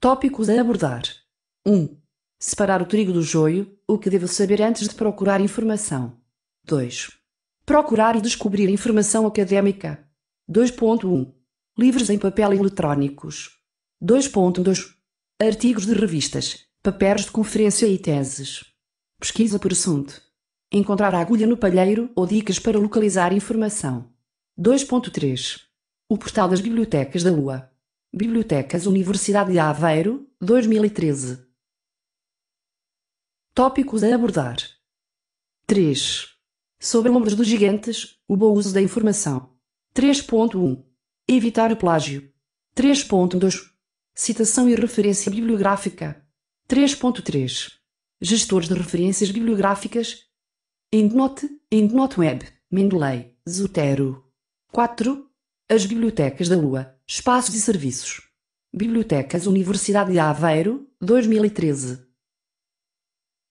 Tópicos a abordar: 1. Separar o trigo do joio, o que devo saber antes de procurar informação. 2. Procurar e descobrir informação académica. 2.1. Livros em papel e eletrónicos. 2.2. Artigos de revistas, papéis de conferência e teses. Pesquisa por assunto. Encontrar a agulha no palheiro ou dicas para localizar informação. 2.3. O portal das bibliotecas da Lua. Bibliotecas Universidade de Aveiro, 2013. Tópicos a abordar: 3. Sobre ombros dos gigantes, o bom uso da informação. 3.1. Evitar o plágio. 3.2. Citação e referência bibliográfica. 3.3. Gestores de referências bibliográficas. EndNote, EndNote Web, Mendeley, Zotero. 4. As Bibliotecas da Lua, Espaços e Serviços. Bibliotecas Universidade de Aveiro, 2013.